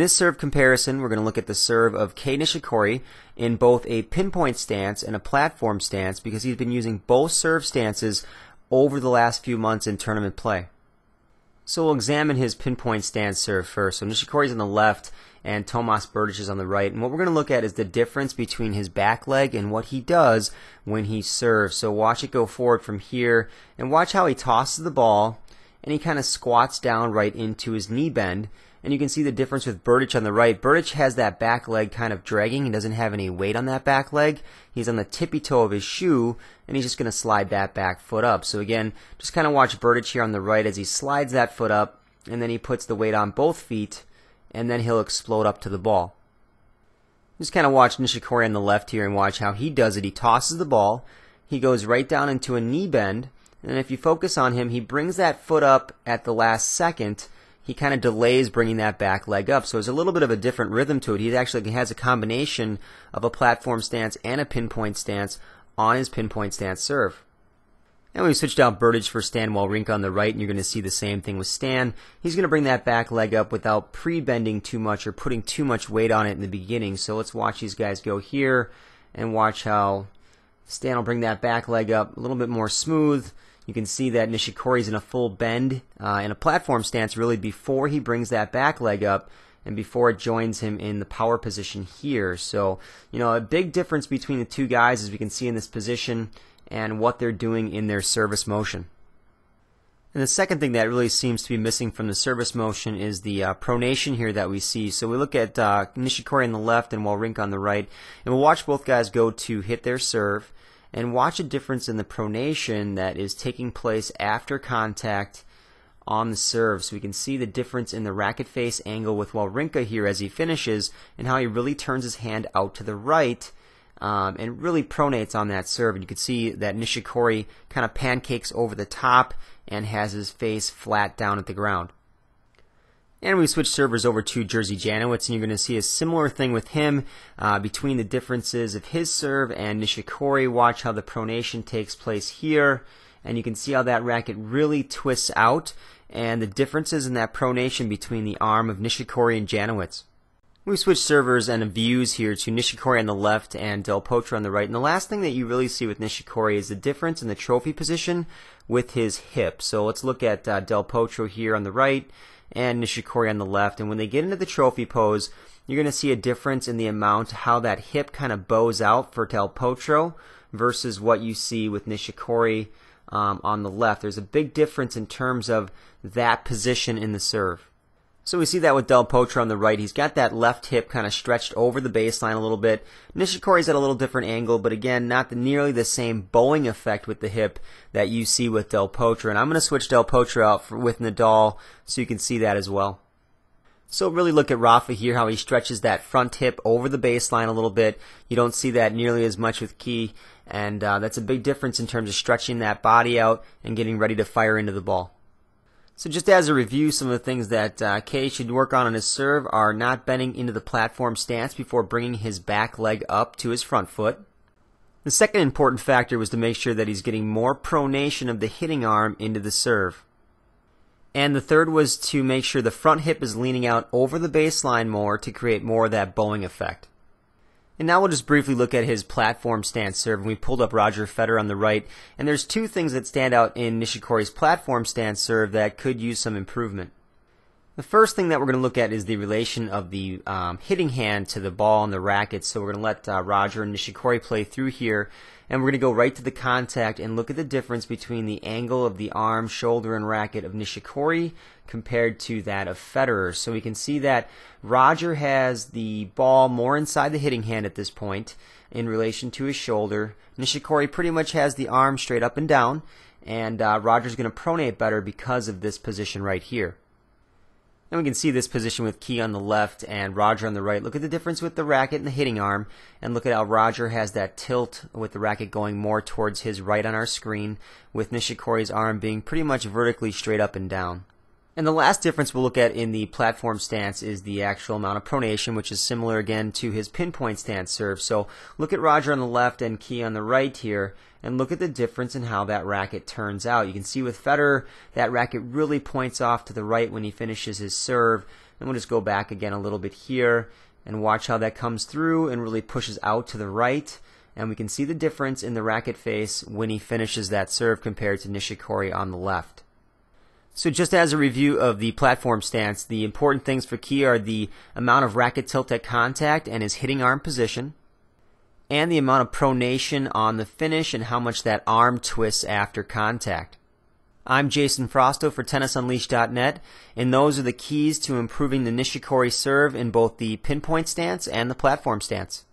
this serve comparison, we're going to look at the serve of Kei Nishikori in both a pinpoint stance and a platform stance because he's been using both serve stances over the last few months in tournament play. So we'll examine his pinpoint stance serve first. So Nishikori's on the left and Tomas Burdich is on the right. And what we're going to look at is the difference between his back leg and what he does when he serves. So watch it go forward from here and watch how he tosses the ball and he kind of squats down right into his knee bend and you can see the difference with Burdich on the right. Burdich has that back leg kind of dragging. He doesn't have any weight on that back leg. He's on the tippy toe of his shoe, and he's just going to slide that back foot up. So again, just kind of watch Burdich here on the right as he slides that foot up, and then he puts the weight on both feet, and then he'll explode up to the ball. Just kind of watch Nishikori on the left here and watch how he does it. He tosses the ball. He goes right down into a knee bend. And if you focus on him, he brings that foot up at the last second – he kind of delays bringing that back leg up. So there's a little bit of a different rhythm to it. He actually has a combination of a platform stance and a pinpoint stance on his pinpoint stance serve. And we switched out Burridge for Stan Walrink on the right, and you're going to see the same thing with Stan. He's going to bring that back leg up without pre-bending too much or putting too much weight on it in the beginning. So let's watch these guys go here and watch how Stan will bring that back leg up a little bit more smooth. You can see that Nishikori's in a full bend uh, in a platform stance really before he brings that back leg up and before it joins him in the power position here. So, you know, a big difference between the two guys as we can see in this position and what they're doing in their service motion. And the second thing that really seems to be missing from the service motion is the uh, pronation here that we see. So we look at uh, Nishikori on the left and Walrink on the right, and we'll watch both guys go to hit their serve and watch a difference in the pronation that is taking place after contact on the serve. So we can see the difference in the racket face angle with Walrinka here as he finishes and how he really turns his hand out to the right um, and really pronates on that serve. And you can see that Nishikori kind of pancakes over the top and has his face flat down at the ground. And we switch servers over to Jersey Janowitz, and you're going to see a similar thing with him uh, between the differences of his serve and Nishikori. Watch how the pronation takes place here, and you can see how that racket really twists out and the differences in that pronation between the arm of Nishikori and Janowitz. We switch servers and views here to Nishikori on the left and Del Potro on the right. And the last thing that you really see with Nishikori is the difference in the trophy position with his hip. So let's look at uh, Del Potro here on the right and Nishikori on the left. And when they get into the trophy pose, you're going to see a difference in the amount how that hip kind of bows out for Del Potro versus what you see with Nishikori um, on the left. There's a big difference in terms of that position in the serve. So we see that with Del Potro on the right. He's got that left hip kind of stretched over the baseline a little bit. Nishikori's at a little different angle, but again, not the, nearly the same bowing effect with the hip that you see with Del Potro. And I'm going to switch Del Potro out for, with Nadal so you can see that as well. So really look at Rafa here, how he stretches that front hip over the baseline a little bit. You don't see that nearly as much with Key, and uh, that's a big difference in terms of stretching that body out and getting ready to fire into the ball. So just as a review, some of the things that uh, Kay should work on in his serve are not bending into the platform stance before bringing his back leg up to his front foot. The second important factor was to make sure that he's getting more pronation of the hitting arm into the serve. And the third was to make sure the front hip is leaning out over the baseline more to create more of that bowing effect. And now we'll just briefly look at his platform stance serve. And we pulled up Roger Federer on the right, and there's two things that stand out in Nishikori's platform stance serve that could use some improvement. The first thing that we're going to look at is the relation of the um, hitting hand to the ball and the racket. So we're going to let uh, Roger and Nishikori play through here. And we're going to go right to the contact and look at the difference between the angle of the arm, shoulder, and racket of Nishikori compared to that of Federer. So we can see that Roger has the ball more inside the hitting hand at this point in relation to his shoulder. Nishikori pretty much has the arm straight up and down. And uh, Roger's going to pronate better because of this position right here. And we can see this position with Key on the left and Roger on the right. Look at the difference with the racket and the hitting arm. And look at how Roger has that tilt with the racket going more towards his right on our screen with Nishikori's arm being pretty much vertically straight up and down. And the last difference we'll look at in the platform stance is the actual amount of pronation, which is similar again to his pinpoint stance serve. So look at Roger on the left and Key on the right here, and look at the difference in how that racket turns out. You can see with Federer, that racket really points off to the right when he finishes his serve. And we'll just go back again a little bit here and watch how that comes through and really pushes out to the right. And we can see the difference in the racket face when he finishes that serve compared to Nishikori on the left. So just as a review of the platform stance, the important things for Key are the amount of racket tilt at contact and his hitting arm position, and the amount of pronation on the finish and how much that arm twists after contact. I'm Jason Frosto for TennisUnleashed.net, and those are the keys to improving the Nishikori serve in both the pinpoint stance and the platform stance.